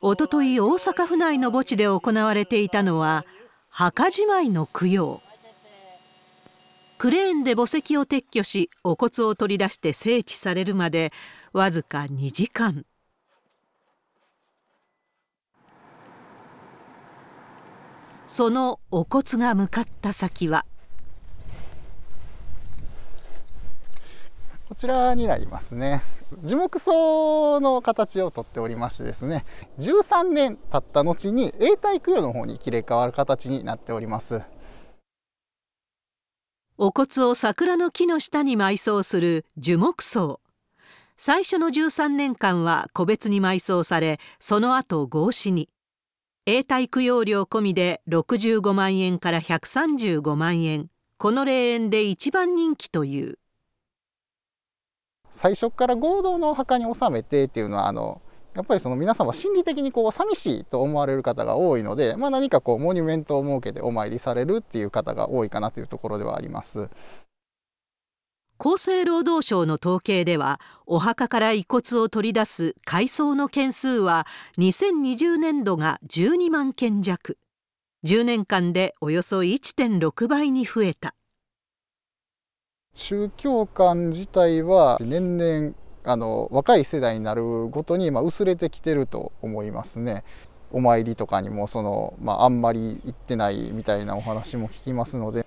おととい、大阪府内の墓地で行われていたのは、墓じまいの供養。クレーンで墓石を撤去し、お骨を取り出して整地されるまで、わずか2時間。そのお骨が向かった先は。こちらになりますね樹木葬の形をとっておりましてですね13年経った後に永代供養の方に切れ替わる形になっておりますお骨を桜の木の下に埋葬する樹木葬。最初の13年間は個別に埋葬され、その後合祀に。永代供養料込みで65万円から135万円。この霊園で一番人気という。最初から合同のお墓に納めてっていうのはあのやっぱりその皆様心理的にこう寂しいと思われる方が多いので、まあ、何かこうモニュメントを設けてお参りされるっていう方が多いかなというところではあります。厚生労働省の統計では、お墓から遺骨を取り出す改装の件数は、2020年度が12万件弱。10年間でおよそ1.6倍に増えた。宗教観自体は年々あの若い世代になるごとに、まあ、薄れてきてると思いますね。お参りとかにもその、まあ、あんまり行ってないみたいなお話も聞きますので。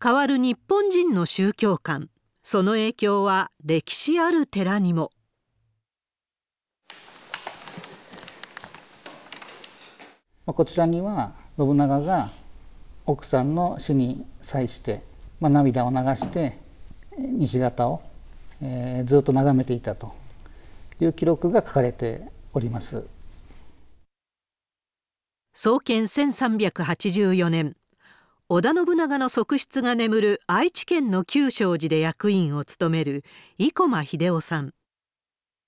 変わる日本人の宗教観。その影響は歴史ある寺にも。こちらには信長が奥さんの死に際してまあ、涙を流して西方を、えー、ずっと眺めていたという記録が書かれております。創建1384年、織田信長の側室が眠る愛知県の旧正寺で役員を務める生駒秀夫さん。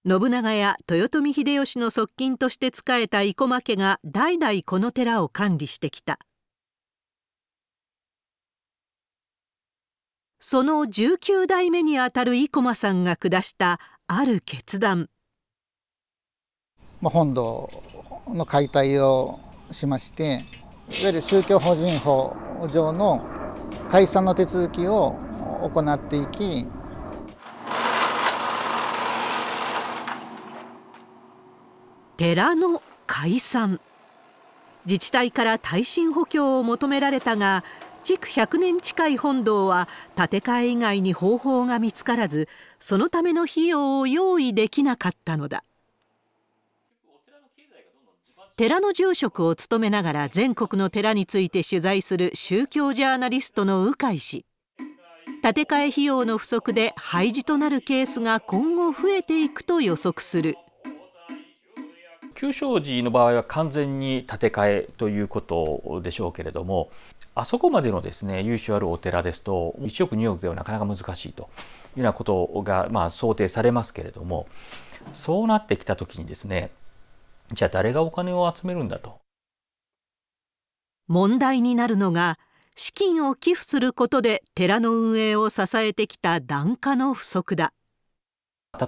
信長や豊臣秀吉の側近として仕えた生駒家が代々この寺を管理してきた。その19代目に当たる生駒さんが下したある決断。本土の解体をしまして、いわゆる宗教法人法上の解散の手続きを行っていき、寺の解散。自治体から耐震補強を求められたが、築100年近い本堂は、建て替え以外に方法が見つからず、そのための費用を用意できなかったのだ。寺の住職を務めながら全国の寺について取材する宗教ジャーナリストの鵜飼氏。建て替え費用の不足で廃寺となるケースが今後増えていくと予測する。旧正寺の場合は完全に建て替えということでしょうけれどもあそこまでのですね由緒あるお寺ですと1億2億ではなかなか難しいというようなことが、まあ、想定されますけれどもそうなってきたときにですねじゃあ誰がお金を集めるんだと。問題になるのが資金を寄付することで寺の運営を支えてきた檀家の不足だ。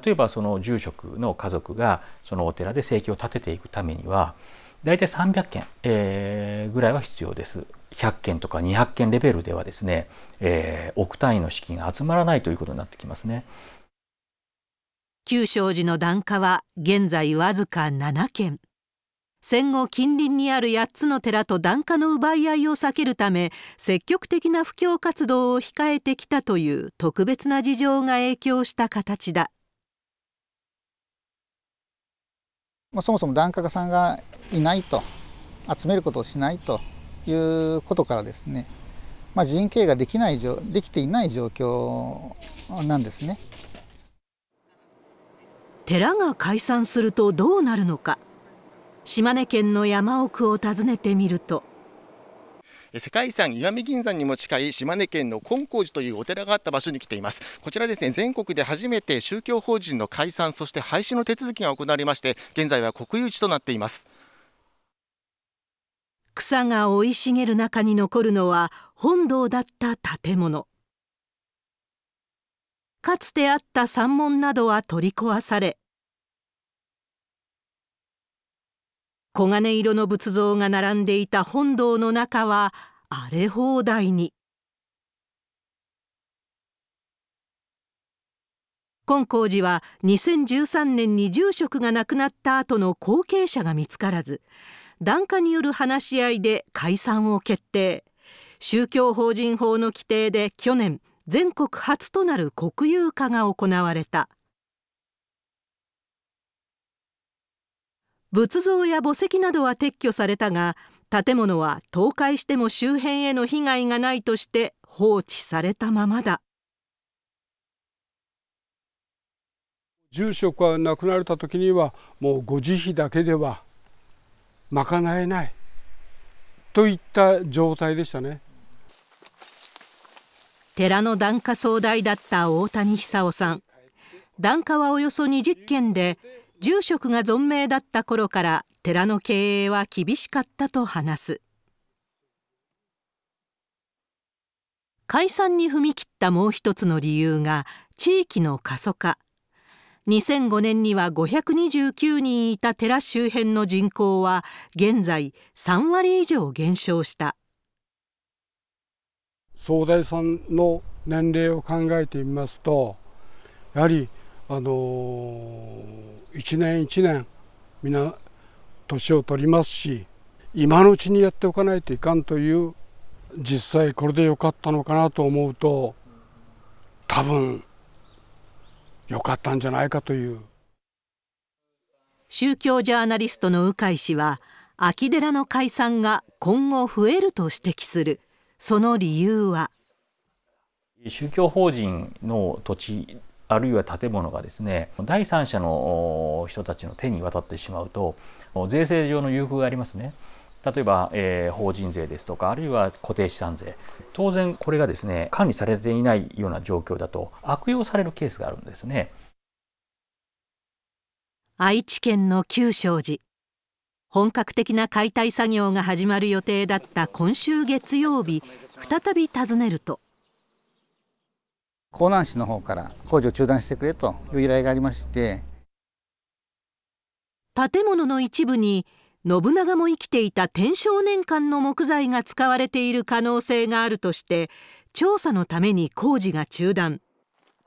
例えばその住職の家族がそのお寺で生計を立てていくためには大体300件、えー、ぐらいは必要です。100件とか200件レベルではですね、えー、億単位の資金が集まらないということになってきますね。旧商寺の檀家は現在わずか7件。戦後近隣にある8つの寺と檀家の奪い合いを避けるため、積極的な布教活動を控えてきたという特別な事情が影響した形だ。まあ、そもそも檀家さんがいないと、集めることをしないということからですね、まあ、人経ができないできていない状況なんですね。寺が解散するとどうなるのか。島根県の山奥を訪ねてみると。世界遺産石見銀山にも近い島根県の金光寺というお寺があった場所に来ていますこちらですね全国で初めて宗教法人の解散そして廃止の手続きが行われまして現在は国有地となっています草が生い茂る中に残るのは、本堂だった建物。かつてあった山門などは取り壊され、黄金色の仏像が並んでいた本堂の中は荒れ放題に。金光寺は2013年に住職が亡くなった後の後継者が見つからず、檀家による話し合いで解散を決定。宗教法人法の規定で去年、全国初となる国有化が行われた。仏像や墓石などは撤去されたが、建物は倒壊しても周辺への被害がないとして放置されたままだ。住職が亡くなられた時にはもうご慈悲だけでは賄えないといった状態でしたね寺の檀家総代だった大谷久夫さん。檀家はおよそ20軒で、住職が存命だった頃から寺の経営は厳しかったと話す。解散に踏み切ったもう一つの理由が、地域の過疎化。2005年には529人いた寺周辺の人口は、現在3割以上減少した。総大さんの年齢を考えてみますと、やはり、あの、一年一年、皆、年を取りますし、今のうちにやっておかないといかんという、実際これでよかったのかなと思うと、多分良かったんじゃないかという宗教ジャーナリストの鵜飼氏は、秋寺の解散が今後増えると指摘する。その理由は。宗教法人の土地あるいは建物がですね第三者の人たちの手に渡ってしまうと税制上の優遇がありますね例えば、えー、法人税ですとかあるいは固定資産税当然これがですね管理されていないような状況だと悪用されるケースがあるんですね愛知県の旧勝寺本格的な解体作業が始まる予定だった今週月曜日再び訪ねると江南市の方から工事を中断してくれという依頼がありまして建物の一部に信長も生きていた天正年間の木材が使われている可能性があるとして、調査のために工事が中断。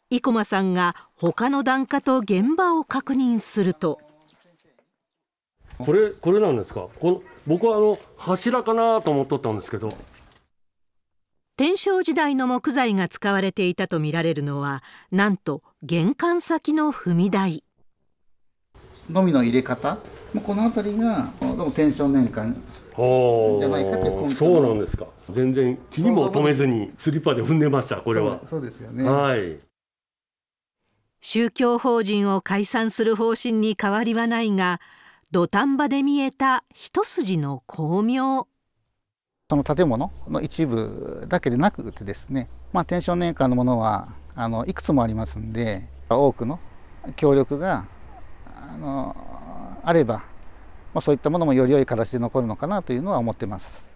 生駒さんがほかの檀家と現場を確認すると。これ、これなんですか。僕はあの、柱かなと思っとったんですけど。天正時代の木材が使われていたと見られるのは、なんと玄関先の踏み台。のみの入れ方まあ、この辺りがどうも天ン年間じゃないかといそうなんですか全然気にも止めずにスリッパで踏んでましたこれはそうですよねはい宗教法人を解散する方針に変わりはないが土壇場で見えた一筋の巧妙その建物の一部だけでなくてですね、まあ、テンシ天正年間のものはあのいくつもありますんで多くの協力があのあれば、まあ、そういったものもより良い形で残るのかなというのは思ってます。